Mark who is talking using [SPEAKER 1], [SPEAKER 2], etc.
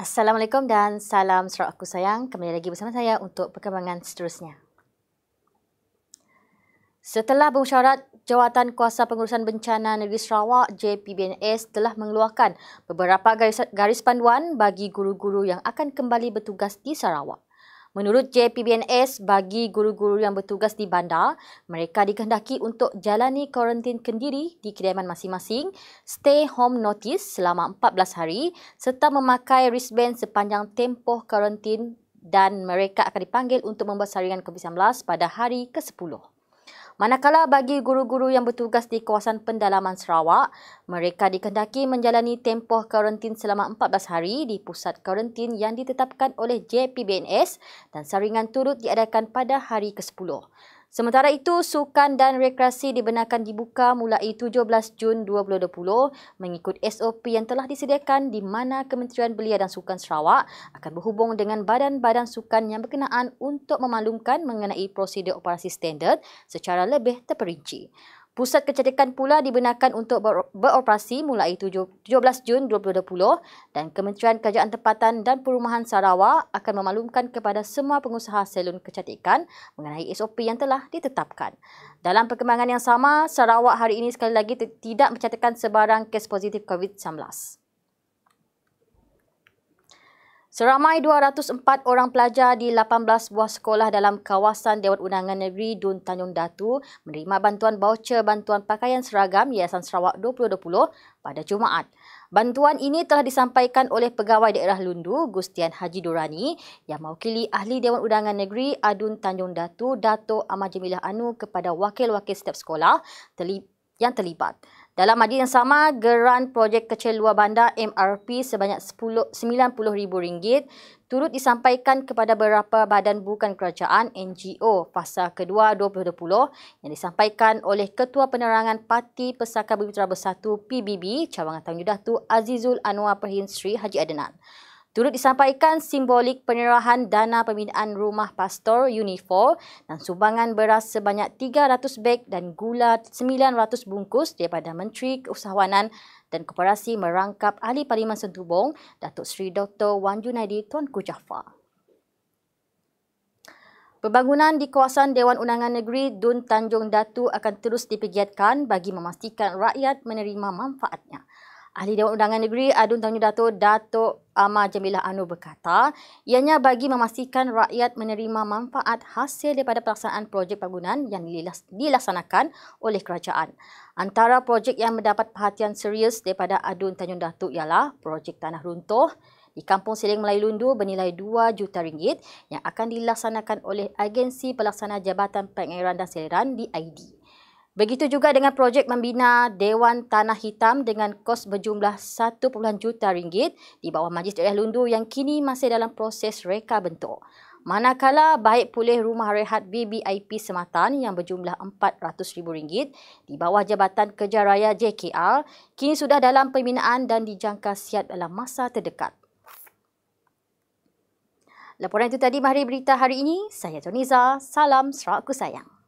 [SPEAKER 1] Assalamualaikum dan salam surat aku sayang. Kembali lagi bersama saya untuk perkembangan seterusnya. Setelah bermusyarat, Jawatan Kuasa Pengurusan Bencana Negeri Sarawak JPBNS telah mengeluarkan beberapa garis, garis panduan bagi guru-guru yang akan kembali bertugas di Sarawak. Menurut JPBNS, bagi guru-guru yang bertugas di bandar, mereka dikehendaki untuk jalani karantin kendiri di kediaman masing-masing, stay home notice selama 14 hari serta memakai wristband sepanjang tempoh karantin dan mereka akan dipanggil untuk membuat saringan COVID-19 pada hari ke-10. Manakala bagi guru-guru yang bertugas di kawasan pendalaman Sarawak, mereka dikendaki menjalani tempoh karantin selama 14 hari di pusat karantin yang ditetapkan oleh JPBNS dan saringan turut diadakan pada hari ke-10. Sementara itu, sukan dan rekreasi dibenarkan dibuka mulai 17 Jun 2020 mengikut SOP yang telah disediakan di mana Kementerian Belia dan Sukan Sarawak akan berhubung dengan badan-badan sukan yang berkenaan untuk memaklumkan mengenai prosedur operasi standard secara lebih terperinci. Pusat kecantikan pula dibenarkan untuk beroperasi mulai 17 Jun 2020 dan Kementerian Kerajaan Tempatan dan Perumahan Sarawak akan memaklumkan kepada semua pengusaha salon kecantikan mengenai SOP yang telah ditetapkan. Dalam perkembangan yang sama, Sarawak hari ini sekali lagi tidak mencatatkan sebarang kes positif COVID-19. Seramai 204 orang pelajar di 18 buah sekolah dalam kawasan Dewan Undangan Negeri Dun Tanjung Datu menerima bantuan baucer bantuan pakaian seragam Yayasan Sarawak 2020 pada Jumaat. Bantuan ini telah disampaikan oleh Pegawai Daerah Lundu, Gustian Haji Durani yang mewakili Ahli Dewan Undangan Negeri Adun Tanjung Datu, Dato' Ahmad Jamilah Anu kepada wakil-wakil setiap sekolah yang terlibat. Dalam majlis yang sama, geran projek kecil luar bandar MRP sebanyak RM90,000 turut disampaikan kepada beberapa badan bukan kerajaan NGO fasa kedua 2020 yang disampaikan oleh Ketua Penerangan Parti Persatuan Bumi Bersatu PBB Cabangan Tanjung tu Azizul Anwar Perhin Sri Haji Adenan turut disampaikan simbolik penyerahan dana pembinaan rumah pastor Unifo dan sumbangan beras sebanyak 300 beg dan gula 900 bungkus daripada Menteri Keusahawanan dan Koperasi Merangkap Ahli Parlimen Sentubong, Datuk Seri Dr. Wan Junaidi Tuan Jaafar. Pembangunan di kawasan Dewan Undangan Negeri Dun Tanjung Datu akan terus dipegiatkan bagi memastikan rakyat menerima manfaatnya. Ahli Dewan Undangan Negeri Adun Tanjung Dato Datuk Amar Jamilah Anu berkata, ianya bagi memastikan rakyat menerima manfaat hasil daripada pelaksanaan projek pembangunan yang dilaksanakan oleh kerajaan. Antara projek yang mendapat perhatian serius daripada Adun Tanjung Dato ialah projek tanah runtuh di Kampung Siling Melayu Lundu bernilai 2 juta ringgit yang akan dilaksanakan oleh Agensi Pelaksana Jabatan Pengairan dan Seliran di IDU. Begitu juga dengan projek membina Dewan Tanah Hitam dengan kos berjumlah 1.1 juta ringgit di bawah Majlis Daerah Lundu yang kini masih dalam proses reka bentuk. Manakala baik pulih rumah rehat BBIP Sematan yang berjumlah RM400,000 di bawah Jabatan Kerja Raya JKR kini sudah dalam pembinaan dan dijangka siap dalam masa terdekat. Laporan itu tadi mahari berita hari ini. Saya Toniza. Salam Serak Sayang.